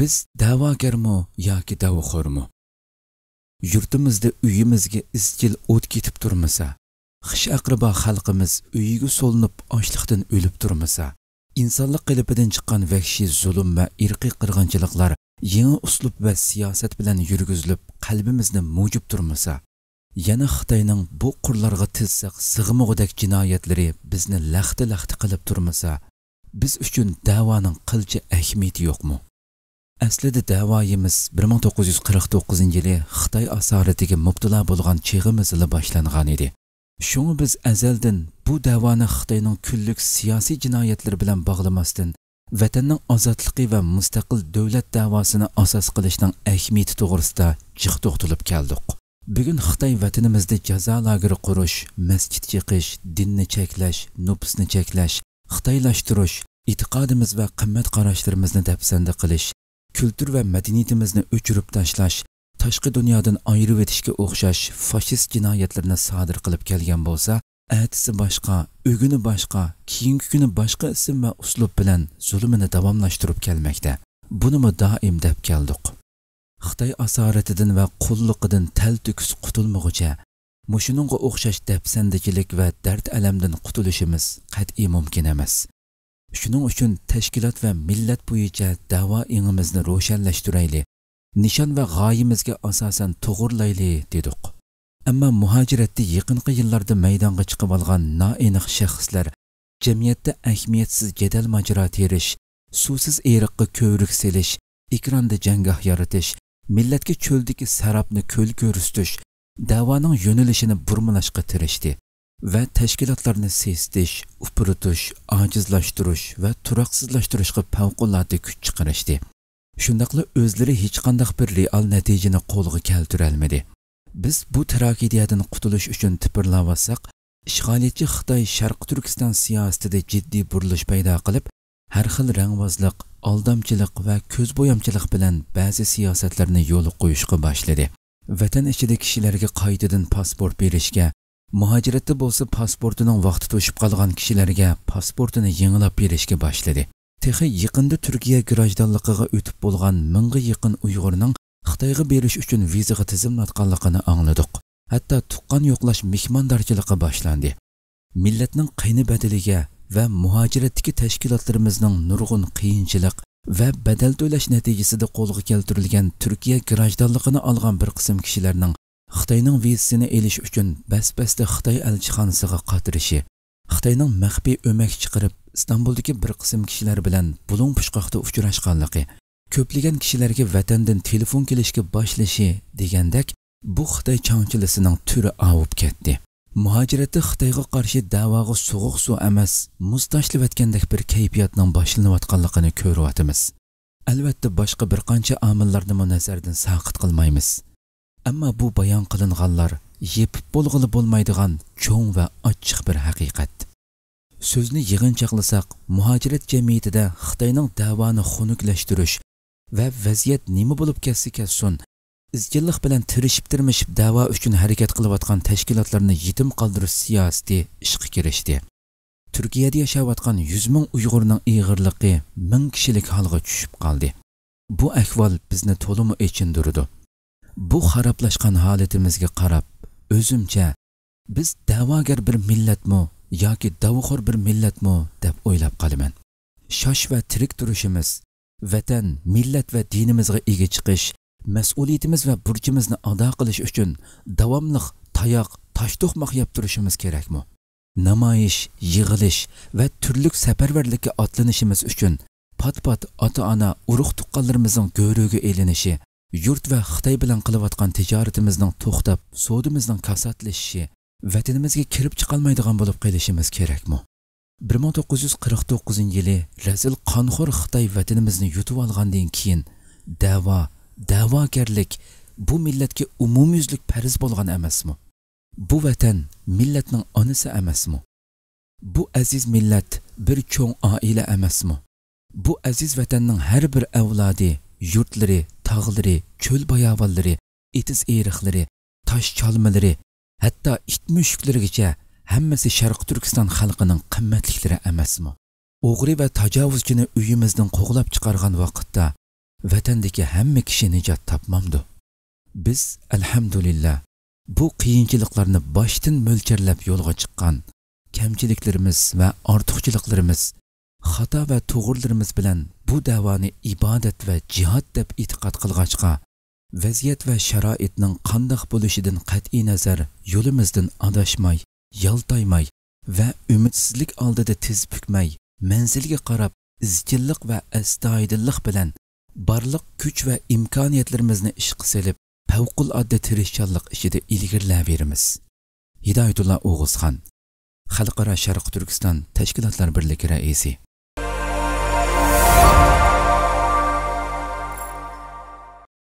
biz da'vogarmi yoki da'voxo'rmi yurtimizda uyimizga izchil o't ketib turmasa xish aqriba xalqimiz uyiga so'linib ochliqdan o'lib turmasa insonlik qilibidan chiqqan vahshiy zulm va irqiy qirg'inchiliklar yangi uslub va siyosat bilan yurgizilib qalbimizni mujib turmasa yana xitoyning bu qurlarga tizsiq sig'mig'udek jinoyatlari bizni laxti laxti qilib turmasa biz uchun da'voning qilcha ahamiyati yo'qmi Əslində dəvayimiz 1949-cu ili Xitay əsarətiga mübtəla bolğan çağımız ilə başlanğan idi. Şunu biz əzəldən bu dəvanı Xitayının küllük siyasi cinayətləri bilan bağlamasdan vətənin azadlığı və müstəqil dövlət davasını əsas qilishning əhmiyyəti toğrusida çıx toxtulub gəldik. Bugün Xitay vətənimizdə cəza lageri quruş, məscid çeqiş, dinni çəkləş, nüfusni çəkləş, Xitaylaşdırış, itiqadimiz və qimmət qarashlarimizni dəfsəndə qilish kultur va madaniyatimizni o'chirib tashlash tashqi dunyodan ayirib etishga o'xshash fashist jinoyatlarni sodir qilib kelgan bo'lsa atisi boshqa o'guni boshqa keyingi kuni boshqa ism va uslub bilan zulmini davomlashtirib kelmoqda bunimi doim deb keldik xitoy asoratidan va qulliqidan tal to'kis qutulmog'icha mushuningga o'xshash dafsandichilik va dard alamdan qutulishimiz qat'iy mumkin emas Şunun üçün təşkilat və millət boyunca dava iğimizni roşanlaşdıraylı. Nişan və qayimizə asasən toğurlaylı dedik. Amma muhacirətdə yaxınqı illərdə meydanğa çıxıb alğan nainiq şəxslər cəmiyyətdə əhmiyyətsiz gedəl macəra teriş, susuz eriqqa kövrük seliş, ekranda cəngah yaratış, millətə çöldəki sərabını köl görüstüş, davanın yönəlişini burmalaşqa tirişdi və təşkilatlarını sesdiş, upurutuş, acizlaşdırış və turaqsızlaşdırışqa pəvquladi küç çıxırışdı. Şundaqla özləri heç qandaq bir real nəticəni qolğa keltirəlmədi. Biz bu tragediyadan qutuluş üçün tipirlavasaq, işğaliyetçi Xitay Şərq Türkistan siyasətində ciddi buruluş payda qılıb, hər xil rəngvazlıq, aldamçılıq və köz boyamçılıq bilən bəzi siyasətlərini yol qoyuşqa başladı. Vətən içində kişilərə qaytadan pasport verişə muhojiratda bo'lsa pasportining vaqti to'shib qolgan kishilarga pasportini yangilab berishga boshladi texi yaqinda turkiya grajdanligiga o'tib bo'lgan mingga yaqin uyg'urning xitoyga berish uchun vizaga tizimlatganligini angladiq hatto tuqqan yo'qlash mehmondorchiligi boshlandi millatning qayni badiliga va muhojiratdagi tashkilotlarimizning nurg'un qiyinchilik va badal to'lash natijasida qo'lga keltirilgan turkiya grajdanligini olgan bir qism kishilarning xitoyning vizasini elish uchun bas basta xitoy elchixonasiga qatirishi xitoyning maxfiy o'mak chiqarib istanbuldagi bir qism kishilar bilan bulung pushqoqda uchrashganligi ko'plagan kishilarga vatandan telefon kelishga boshlashi degandek bu xitoy changchilisining turi avib ketdi muhojiratda xitoyga qarshi da'voga sovuq suv emas muz tashlayotgandek bir kayfiyatning boshlanayotganligini ko'ryapmiz albatta boshqa bir qancha omillarni nazardan saqit qilmaymiz Ammo bu bayon qilinganlar yepib bo'lg'ili bo'lmaydigan cho'ng va ochiq bir haqiqat. Сөзні yig'inchaqlasak, muhojirat jamiyatida Xitoyning da'voni xunuklashtirish va vaziyat nima bo'lib ketsa ketsin, izchillik bilan tirishib tirmishib da'vo uchun harakat qilayotgan tashkilotlarni yetim qoldirish siyosati ishga kirishdi. Turkiyada yashayotgan 100 ming Uyg'urning ig'irligi 1000 kishilik holga tushib qoldi. Bu ahvol bizni to'limi echindirdi. bu xaroblashgan holatimizga qarab o'zimcha biz da'vogar bir millatmi yoki davoxo'r bir millatmi deb o'ylab qolaman shosh va tirik turishimiz vatan millat va dinimizga ega chiqish mas'uliyatimiz va burchimizni ado qilish uchun davomliq tayoq tosh to'qmoq yeb turishimiz kerakmi namoyish yig'ilish va turlik safarvarlikka otlanishimiz uchun pot pot ota ona urug' tuqqanlarimizning go'rugi elinishi yurt va xitoy bilan qilayotgan tijoratimizning to'xtab sodimizning kasatlashishi vatanimizga kirib chiqolmaydigan bo'lib qolishimiz kerakmi 1949 yili razil qonxo'r xitoy vatanimizni yutib olgandan keyin da'vo da'vogarlik bu millatga umumyuzlik farz bo'lgan emasmi bu vatan millatning onasi emasmi bu aziz millat bir cho'ng oila emasmi bu aziz vatanning har bir avlodi yurtlari, tog'lari, çöl bayavalları, etiz eriqlari, tosh çalmaları, hatto it hemmesi hammasi Sharq Turkiston xalqining qimmatliklari emasmi? O'g'ri va tajovuzchini uyimizdan qo'g'lab chiqargan vaqtda vatandagi hamma kishi nicat tapmamdı. Biz alhamdulillah bu qiyinchiliklarni boshdan mülçerlep yo'lga chiqqan, kamchiliklarimiz va ortiqchiliklarimiz xato va to'g'rilarimiz bilan bu da'voni ibodat va jihod deb e'tiqod qilg'achqa vaziyat va sharoitning qandoq bo'lishidan qat'iy nazar yo'limizdan adashmay yaltaymay va umidsizlik oldida tiz bukmay manzilga qarab izchillik va astoydillik bilan barliq kuch va imkoniyatlarimizni ishqa solib favqulodda tirishchanlik ishida ilgirlaveramiz hidoyatullo o'g'izxon xalqaro sharq turkiston tashkilotlar birligi raisi